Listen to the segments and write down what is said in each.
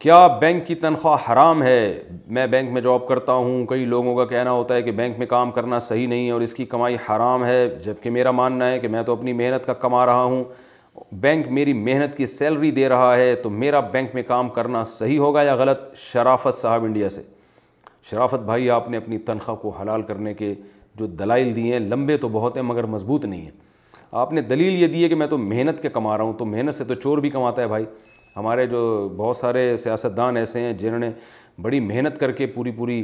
क्या बैंक की तनख्वाह हराम है मैं बैंक में जॉब करता हूँ कई लोगों का कहना होता है कि बैंक में काम करना सही नहीं है और इसकी कमाई हराम है जबकि मेरा मानना है कि मैं तो अपनी मेहनत का कमा रहा हूँ बैंक मेरी मेहनत की सैलरी दे रहा है तो मेरा बैंक में काम करना सही होगा या गलत शराफत साहब इंडिया से शराफत भाई आपने अपनी तनख्वाह को हलाल करने के जो दलाइल दिए हैं लंबे तो बहुत हैं मगर मजबूत नहीं हैं आपने दलील ये दी है कि मैं तो मेहनत के कमा रहा हूँ तो मेहनत से तो चोर भी कमाता है भाई हमारे जो बहुत सारे सियासतदान ऐसे हैं जिन्होंने बड़ी मेहनत करके पूरी पूरी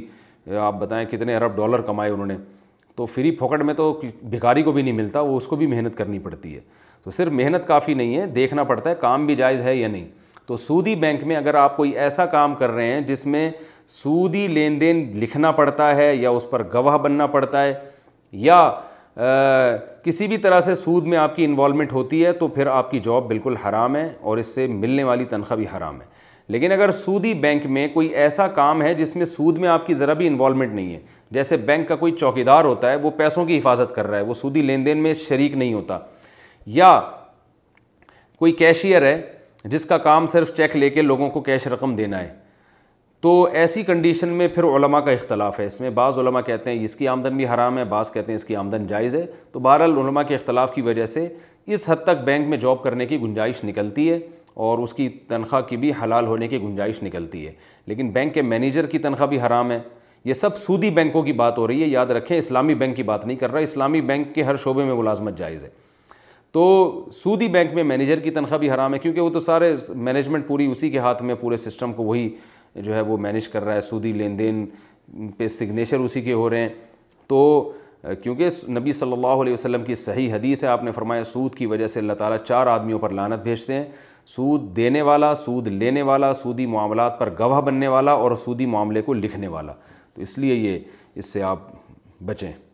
आप बताएं कितने अरब डॉलर कमाए उन्होंने तो फ्री फोकट में तो भिखारी को भी नहीं मिलता वो उसको भी मेहनत करनी पड़ती है तो सिर्फ मेहनत काफ़ी नहीं है देखना पड़ता है काम भी जायज़ है या नहीं तो सूदी बैंक में अगर आप कोई ऐसा काम कर रहे हैं जिसमें सूदी लेन देन लिखना पड़ता है या उस पर गवाह बनना पड़ता है या किसी भी तरह से सूद में आपकी इन्वॉलमेंट होती है तो फिर आपकी जॉब बिल्कुल हराम है और इससे मिलने वाली तनख्वाह भी हराम है लेकिन अगर सूदी बैंक में कोई ऐसा काम है जिसमें सूद में आपकी ज़रा भी इन्वॉलमेंट नहीं है जैसे बैंक का कोई चौकीदार होता है वो पैसों की हिफाजत कर रहा है वो सूदी लेन देन में शरीक नहीं होता या कोई कैशियर है जिसका काम सिर्फ चेक लेके लोगों को कैश रकम देना है तो ऐसी कंडीशन में फिर उलमा का इख्तलाफ है इसमें बाज़ कहते हैं इसकी आमदन भी हराम है बाज़ कहते हैं इसकी आमदन जायज़ है तो बहरहाल के इख्तलाफ की वजह से इस हद तक बैंक में जॉब करने की गुंजाइश निकलती है और उसकी तनख्वाह की भी हलाल होने की गुंजाइश निकलती है लेकिन बैंक के मैनेजर की तनख्वाह भी हराम है ये सब सूदी बैंकों की बात हो रही है याद रखें इस्लामी बैंक की बात नहीं कर रहा इस्लामी बैंक के हर शोबे में मुलाजमत जायज़ है तो सूदी बैंक में मैनेजर की तनख्वाह भी हराम है क्योंकि वो तो सारे मैनेजमेंट पूरी उसी के हाथ में पूरे सिस्टम को वही जो है वो मैनेज कर रहा है सूदी लेन देन पे सिग्नेचर उसी के हो रहे हैं तो क्योंकि नबी सल्लल्लाहु अलैहि वसल्लम की सही हदीस है आपने फरमाया सूद की वजह से अल्लाह ताला चार आदमियों पर लानत भेजते हैं सूद देने वाला सूद लेने वाला सूदी मामला पर गवाह बनने वाला और सूदी मामले को लिखने वाला तो इसलिए ये इससे आप बचें